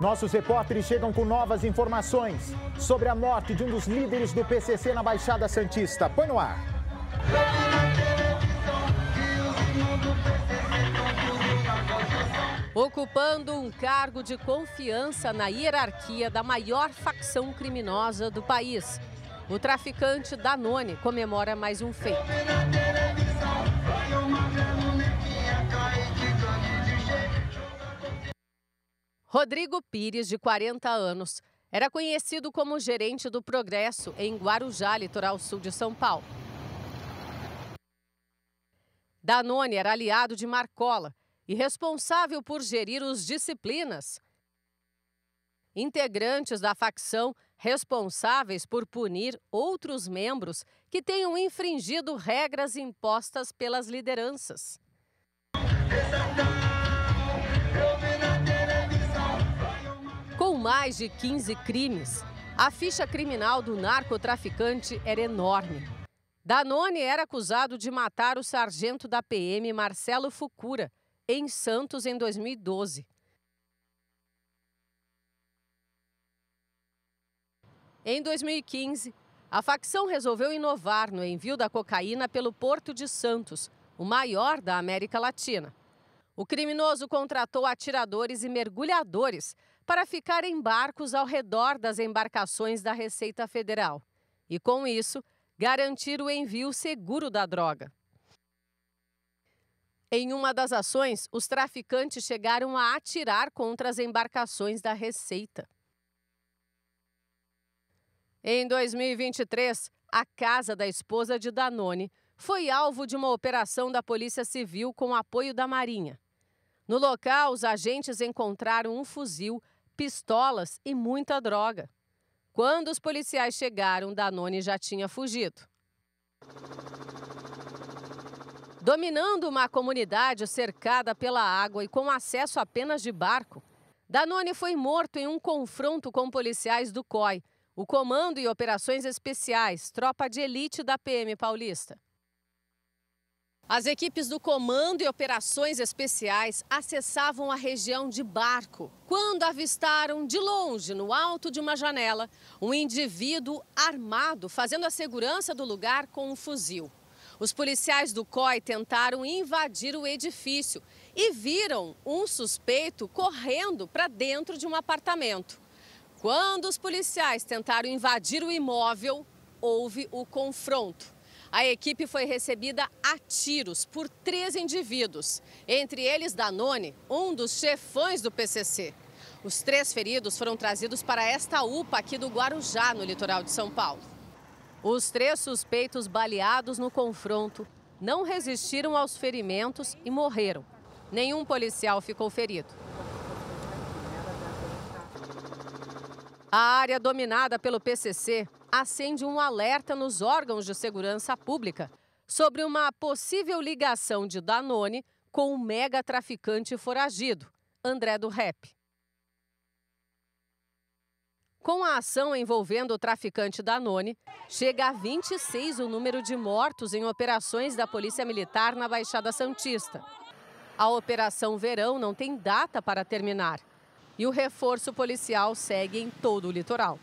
Nossos repórteres chegam com novas informações sobre a morte de um dos líderes do PCC na Baixada Santista. Põe no ar. Ocupando um cargo de confiança na hierarquia da maior facção criminosa do país, o traficante Danone comemora mais um feito. Rodrigo Pires, de 40 anos, era conhecido como gerente do Progresso em Guarujá, litoral sul de São Paulo. Danone era aliado de Marcola e responsável por gerir os disciplinas. Integrantes da facção responsáveis por punir outros membros que tenham infringido regras impostas pelas lideranças. mais de 15 crimes. A ficha criminal do narcotraficante era enorme. Danone era acusado de matar o sargento da PM Marcelo Fucura, em Santos, em 2012. Em 2015, a facção resolveu inovar no envio da cocaína pelo Porto de Santos, o maior da América Latina. O criminoso contratou atiradores e mergulhadores para ficar em barcos ao redor das embarcações da Receita Federal e, com isso, garantir o envio seguro da droga. Em uma das ações, os traficantes chegaram a atirar contra as embarcações da Receita. Em 2023, a casa da esposa de Danone foi alvo de uma operação da Polícia Civil com apoio da Marinha. No local, os agentes encontraram um fuzil pistolas e muita droga. Quando os policiais chegaram, Danone já tinha fugido. Dominando uma comunidade cercada pela água e com acesso apenas de barco, Danone foi morto em um confronto com policiais do COI, o Comando e Operações Especiais, tropa de elite da PM Paulista. As equipes do Comando e Operações Especiais acessavam a região de barco quando avistaram de longe, no alto de uma janela, um indivíduo armado fazendo a segurança do lugar com um fuzil. Os policiais do COI tentaram invadir o edifício e viram um suspeito correndo para dentro de um apartamento. Quando os policiais tentaram invadir o imóvel, houve o confronto. A equipe foi recebida a tiros por três indivíduos, entre eles Danone, um dos chefões do PCC. Os três feridos foram trazidos para esta UPA aqui do Guarujá, no litoral de São Paulo. Os três suspeitos baleados no confronto não resistiram aos ferimentos e morreram. Nenhum policial ficou ferido. A área dominada pelo PCC acende um alerta nos órgãos de segurança pública sobre uma possível ligação de Danone com o mega traficante foragido, André do Rep. Com a ação envolvendo o traficante Danone, chega a 26 o número de mortos em operações da Polícia Militar na Baixada Santista. A Operação Verão não tem data para terminar e o reforço policial segue em todo o litoral.